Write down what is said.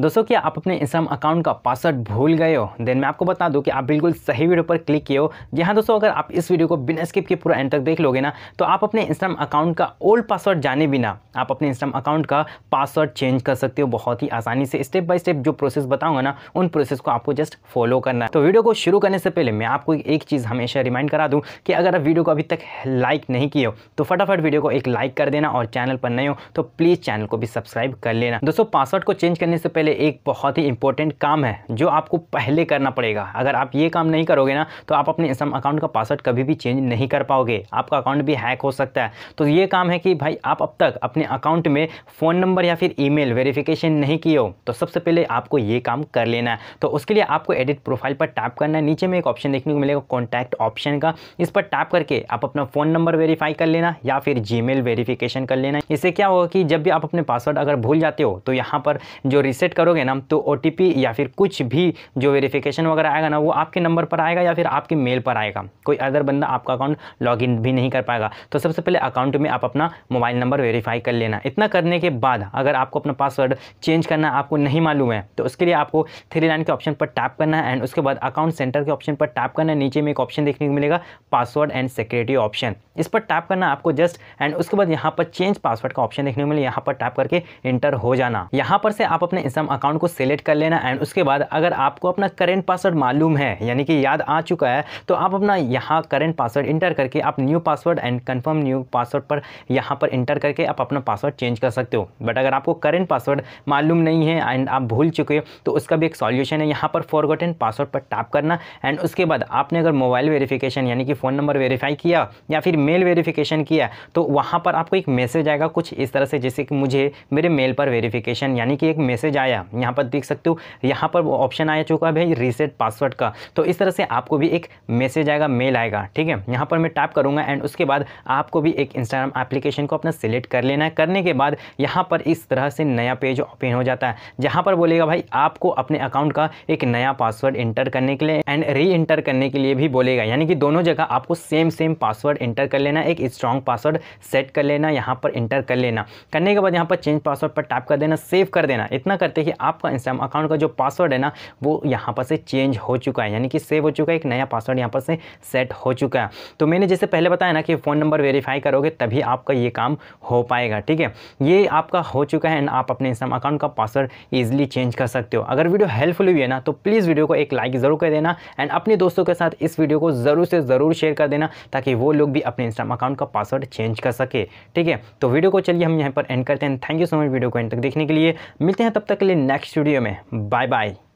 दोस्तों क्या आप अपने इंस्टाग्राम अकाउंट का पासवर्ड भूल गए हो देन मैं आपको बता दूं कि आप बिल्कुल सही वीडियो पर क्लिक किए हो जी हाँ दोस्तों अगर आप इस वीडियो को बिना स्किप के पूरा एंड तक देख लोगे ना तो आप अपने इंस्टाग्राम अकाउंट का ओल्ड पासवर्ड जाने बिना आप अपने इंस्टाग्राम अकाउंट का पासवर्ड चेंज कर सकते हो बहुत ही आसानी से स्टेप बाय स्टेप जो प्रोसेस बताऊंगा ना उन प्रोसेस को आपको जस्ट फॉलो करना है तो वीडियो को शुरू करने से पहले मैं आपको एक चीज़ हमेशा रिमाइंड करा दूँ कि अगर आप वीडियो को अभी तक लाइक नहीं किए हो तो फटाफट वीडियो को एक लाइक कर देना और चैनल पर नहीं हो तो प्लीज़ चैनल को भी सब्सक्राइब कर लेना दोस्तों पासवर्ड को चेंज करने से पहले लिए एक बहुत ही इंपॉर्टेंट काम है जो आपको पहले करना पड़ेगा अगर आप ये काम नहीं करोगे ना तो आप अपने इंस्टाम अकाउंट का पासवर्ड कभी भी चेंज नहीं कर पाओगे आपका अकाउंट भी हैक हो सकता है तो ये काम है कि भाई आप अब तक अपने अकाउंट में फ़ोन नंबर या फिर ईमेल वेरीफिकेशन नहीं किए हो तो सबसे पहले आपको ये काम कर लेना है तो उसके लिए आपको एडिट प्रोफाइल पर टैप करना है नीचे में एक ऑप्शन देखने को मिलेगा कॉन्टैक्ट ऑप्शन का इस पर टैप करके आप अपना फ़ोन नंबर वेरीफाई कर लेना या फिर जी वेरीफिकेशन कर लेना इससे क्या होगा कि जब भी आप अपने पासवर्ड अगर भूल जाते हो तो यहाँ पर जो रिसेट जनरेट करोगे ना तो ओ या फिर कुछ भी जो वेरिफिकेशन वगैरह आएगा ना वो आपके नंबर पर आएगा या फिर आपके मेल पर आएगा कोई अदर बंदा आपका अकाउंट लॉग भी नहीं कर पाएगा तो सबसे पहले अकाउंट में आप अपना मोबाइल नंबर वेरीफाई कर लेना इतना करने के बाद अगर आपको अपना पासवर्ड चेंज करना आपको नहीं मालूम है तो उसके लिए आपको थ्री लाइन के ऑप्शन पर टैप करना है एंड उसके बाद अकाउंट सेंटर के ऑप्शन पर टैप करना है नीचे में एक ऑप्शन देखने को मिलेगा पासवर्ड एंड सिक्योरिटी ऑप्शन इस पर टैप करना आपको जस्ट एंड उसके बाद यहाँ पर चेंज पासवर्ड का ऑप्शन देखने को मिले यहाँ पर टैप करके इंटर हो जाना यहाँ पर से आप अपने इंस्टा सिस्टम अकाउंट को सेलेक्ट कर लेना एंड उसके बाद अगर आपको अपना करेंट पासवर्ड मालूम है यानी कि याद आ चुका है तो आप अपना यहाँ करेंट पासवर्ड इंटर करके आप new password and confirm new password पर यहाँ पर इंटर करके आप अपना पासवर्ड चेंज कर सकते हो बट अगर आपको करेंट पासवर्ड मालूम नहीं है एंड आप भूल चुके हो तो उसका भी एक सॉल्यूशन है यहाँ पर फॉरगॉटन पासवर्ड पर टैप करना एंड उसके बाद आपने अगर मोबाइल वेरिफिकेशन यानी कि फ़ोन नंबर वेरीफाई किया या फिर मेल वेरीफिकेशन किया तो वहाँ पर आपको एक मैसेज आएगा कुछ इस तरह से जैसे कि मुझे मेरे मेल पर वेरीफिकेशन यानी कि एक मैसेज आया आया यहाँ पर देख सकते हो यहाँ पर वो ऑप्शन आया चुका है भाई रीसेट पासवर्ड का तो इस तरह से आपको भी एक मैसेज आएगा मेल आएगा ठीक है यहाँ पर मैं टाइप करूँगा एंड उसके बाद आपको भी एक इंस्टाग्राम एप्लीकेशन को अपना सिलेक्ट कर लेना है करने के बाद यहाँ पर इस तरह से नया पेज ओपन हो जाता है जहाँ पर बोलेगा भाई आपको अपने अकाउंट का एक नया पासवर्ड इंटर करने के लिए एंड री इंटर करने के लिए भी बोलेगा यानी कि दोनों जगह आपको सेम सेम पासवर्ड इंटर कर लेना एक स्ट्रॉन्ग पासवर्ड सेट कर लेना यहाँ पर इंटर कर लेना करने के बाद यहाँ पर चेंज पासवर्ड पर टाइप कर देना सेव कर देना इतना करते ही आपका इंस्टाम अकाउंट का जो पासवर्ड है ना वो यहाँ पर से चेंज हो चुका है यानी कि सेव हो चुका है एक नया पासवर्ड यहाँ पर से सेट हो चुका है तो मैंने जैसे पहले बताया ना कि फ़ोन नंबर वेरीफाई करोगे तभी आपका ये काम हो पाएगा ठीक है ये आपका हो चुका है एंड आप अपने इंस्टाम अकाउंट का पासवर्ड ईजिली चेंज कर सकते हो अगर वीडियो हेल्पफुल हुई है ना तो प्लीज़ वीडियो को एक लाइक ज़रूर कर देना एंड अपने दोस्तों के साथ इस वीडियो को ज़रूर से ज़रूर शेयर कर देना ताकि वो लोग भी अपने इंस्टाम अकाउंट का पासवर्ड चेंज कर सके ठीक है तो वीडियो को चलिए हम यहाँ पर एंड करते हैं thank you so much video को एंड तक देखने के लिए मिलते हैं तब तक मिलेंगे नेक्स्ट वीडियो में बाय बाय